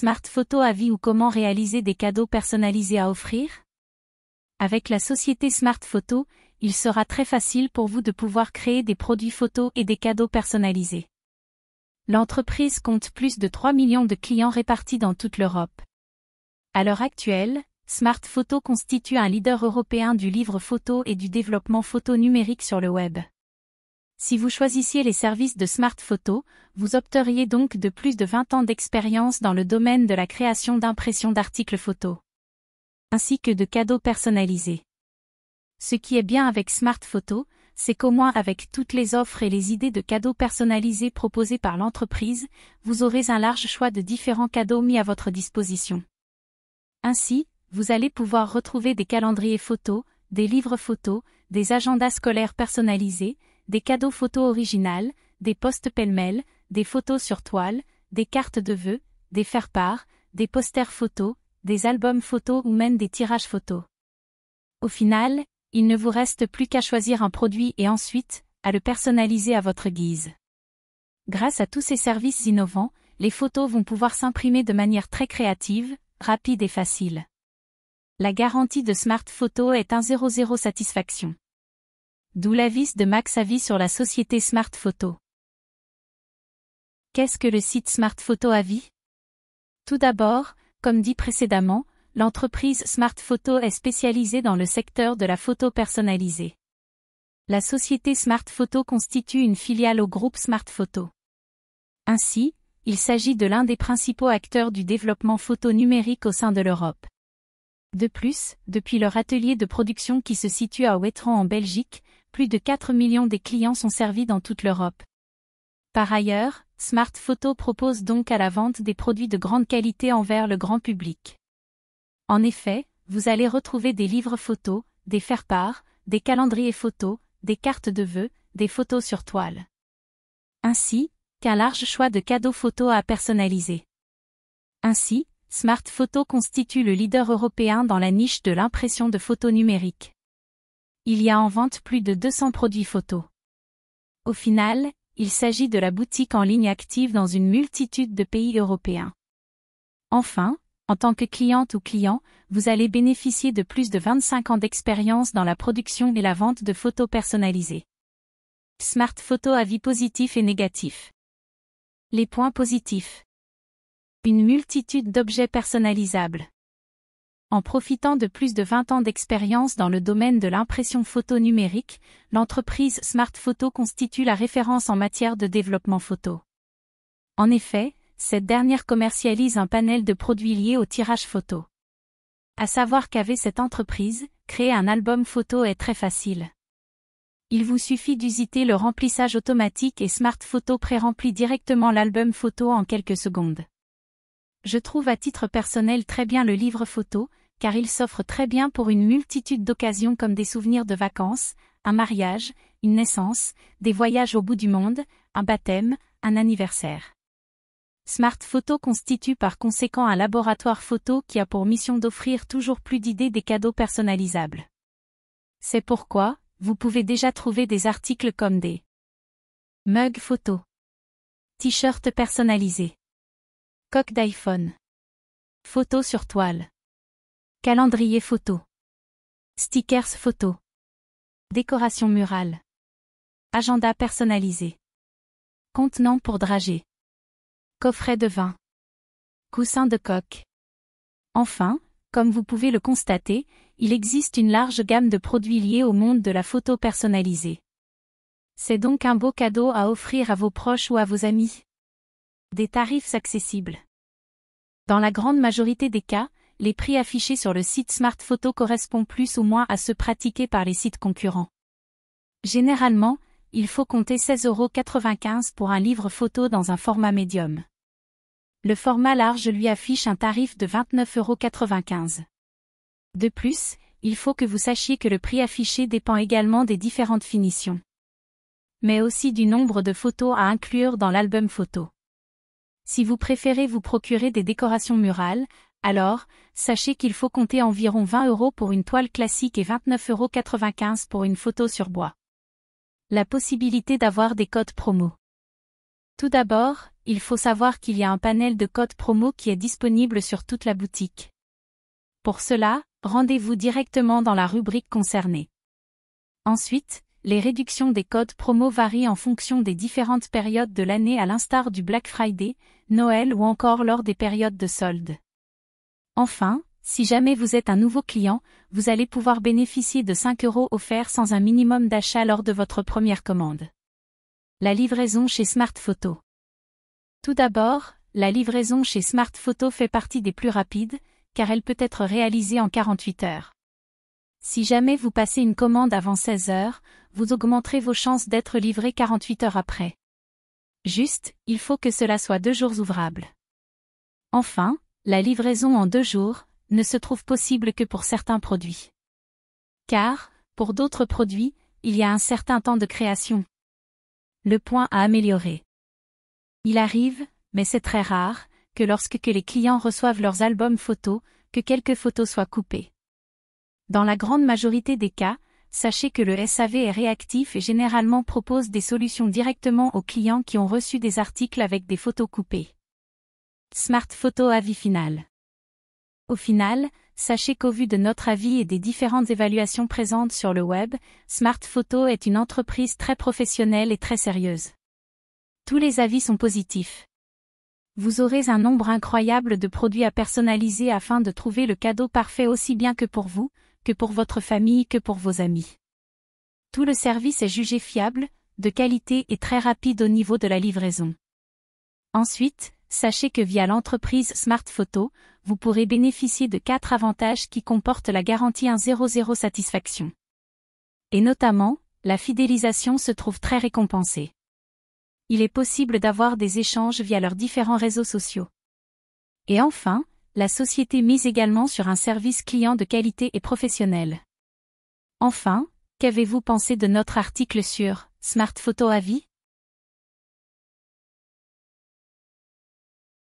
Smart Photo vie ou comment réaliser des cadeaux personnalisés à offrir Avec la société Smart Photo, il sera très facile pour vous de pouvoir créer des produits photos et des cadeaux personnalisés. L'entreprise compte plus de 3 millions de clients répartis dans toute l'Europe. À l'heure actuelle, Smart Photo constitue un leader européen du livre photo et du développement photo numérique sur le web. Si vous choisissiez les services de Smart Photo, vous opteriez donc de plus de 20 ans d'expérience dans le domaine de la création d'impressions d'articles photo, ainsi que de cadeaux personnalisés. Ce qui est bien avec Smart Photo, c'est qu'au moins avec toutes les offres et les idées de cadeaux personnalisés proposées par l'entreprise, vous aurez un large choix de différents cadeaux mis à votre disposition. Ainsi, vous allez pouvoir retrouver des calendriers photos, des livres photos, des agendas scolaires personnalisés, des cadeaux photos originales, des postes pêle-mêle, des photos sur toile, des cartes de vœux, des faire-part, des posters photos, des albums photos ou même des tirages photos. Au final, il ne vous reste plus qu'à choisir un produit et ensuite, à le personnaliser à votre guise. Grâce à tous ces services innovants, les photos vont pouvoir s'imprimer de manière très créative, rapide et facile. La garantie de Smart Photo est un 00 satisfaction. D'où l'avis de Max Avis sur la société Smart Photo. Qu'est-ce que le site Smart Photo Avis Tout d'abord, comme dit précédemment, l'entreprise Smart Photo est spécialisée dans le secteur de la photo personnalisée. La société Smart Photo constitue une filiale au groupe Smart Photo. Ainsi, il s'agit de l'un des principaux acteurs du développement photo numérique au sein de l'Europe. De plus, depuis leur atelier de production qui se situe à Ouétran en Belgique, plus de 4 millions des clients sont servis dans toute l'Europe. Par ailleurs, Smart Photo propose donc à la vente des produits de grande qualité envers le grand public. En effet, vous allez retrouver des livres photos, des faire-part, des calendriers photos, des cartes de vœux, des photos sur toile. Ainsi, qu'un large choix de cadeaux photos à personnaliser. Ainsi, Smart Photo constitue le leader européen dans la niche de l'impression de photos numériques il y a en vente plus de 200 produits photos. Au final, il s'agit de la boutique en ligne active dans une multitude de pays européens. Enfin, en tant que cliente ou client, vous allez bénéficier de plus de 25 ans d'expérience dans la production et la vente de photos personnalisées. Smart Photo avis positif et négatif. Les points positifs. Une multitude d'objets personnalisables. En profitant de plus de 20 ans d'expérience dans le domaine de l'impression photo numérique, l'entreprise Smart Photo constitue la référence en matière de développement photo. En effet, cette dernière commercialise un panel de produits liés au tirage photo. À savoir qu'avait cette entreprise, créer un album photo est très facile. Il vous suffit d'usiter le remplissage automatique et Smart Photo pré-remplit directement l'album photo en quelques secondes. Je trouve à titre personnel très bien le livre photo, car il s'offre très bien pour une multitude d'occasions comme des souvenirs de vacances, un mariage, une naissance, des voyages au bout du monde, un baptême, un anniversaire. Smart Photo constitue par conséquent un laboratoire photo qui a pour mission d'offrir toujours plus d'idées des cadeaux personnalisables. C'est pourquoi, vous pouvez déjà trouver des articles comme des mugs photo t-shirts personnalisés, coq d'iPhone, photos sur toile. Calendrier photo. Stickers photo. Décoration murale. Agenda personnalisé. Contenant pour drager. Coffret de vin. Coussin de coque. Enfin, comme vous pouvez le constater, il existe une large gamme de produits liés au monde de la photo personnalisée. C'est donc un beau cadeau à offrir à vos proches ou à vos amis. Des tarifs accessibles. Dans la grande majorité des cas, les prix affichés sur le site Smart Photo correspondent plus ou moins à ceux pratiqués par les sites concurrents. Généralement, il faut compter 16,95€ pour un livre photo dans un format médium. Le format large lui affiche un tarif de 29,95€. De plus, il faut que vous sachiez que le prix affiché dépend également des différentes finitions. Mais aussi du nombre de photos à inclure dans l'album photo. Si vous préférez vous procurer des décorations murales, alors, sachez qu'il faut compter environ 20 euros pour une toile classique et 29,95 euros pour une photo sur bois. La possibilité d'avoir des codes promo. Tout d'abord, il faut savoir qu'il y a un panel de codes promo qui est disponible sur toute la boutique. Pour cela, rendez-vous directement dans la rubrique concernée. Ensuite, les réductions des codes promo varient en fonction des différentes périodes de l'année à l'instar du Black Friday, Noël ou encore lors des périodes de soldes. Enfin, si jamais vous êtes un nouveau client, vous allez pouvoir bénéficier de 5 euros offerts sans un minimum d'achat lors de votre première commande. La livraison chez Smart Photo. Tout d'abord, la livraison chez Smart Photo fait partie des plus rapides, car elle peut être réalisée en 48 heures. Si jamais vous passez une commande avant 16 heures, vous augmenterez vos chances d'être livré 48 heures après. Juste, il faut que cela soit deux jours ouvrables. Enfin, la livraison en deux jours, ne se trouve possible que pour certains produits. Car, pour d'autres produits, il y a un certain temps de création. Le point à améliorer. Il arrive, mais c'est très rare, que lorsque les clients reçoivent leurs albums photos, que quelques photos soient coupées. Dans la grande majorité des cas, sachez que le SAV est réactif et généralement propose des solutions directement aux clients qui ont reçu des articles avec des photos coupées. Smart Photo Avis Final. Au final, sachez qu'au vu de notre avis et des différentes évaluations présentes sur le web, Smart Photo est une entreprise très professionnelle et très sérieuse. Tous les avis sont positifs. Vous aurez un nombre incroyable de produits à personnaliser afin de trouver le cadeau parfait aussi bien que pour vous, que pour votre famille, que pour vos amis. Tout le service est jugé fiable, de qualité et très rapide au niveau de la livraison. Ensuite, sachez que via l'entreprise Smart Photo, vous pourrez bénéficier de quatre avantages qui comportent la garantie 1.00 satisfaction. Et notamment, la fidélisation se trouve très récompensée. Il est possible d'avoir des échanges via leurs différents réseaux sociaux. Et enfin, la société mise également sur un service client de qualité et professionnel. Enfin, qu'avez-vous pensé de notre article sur Smart Photo vie »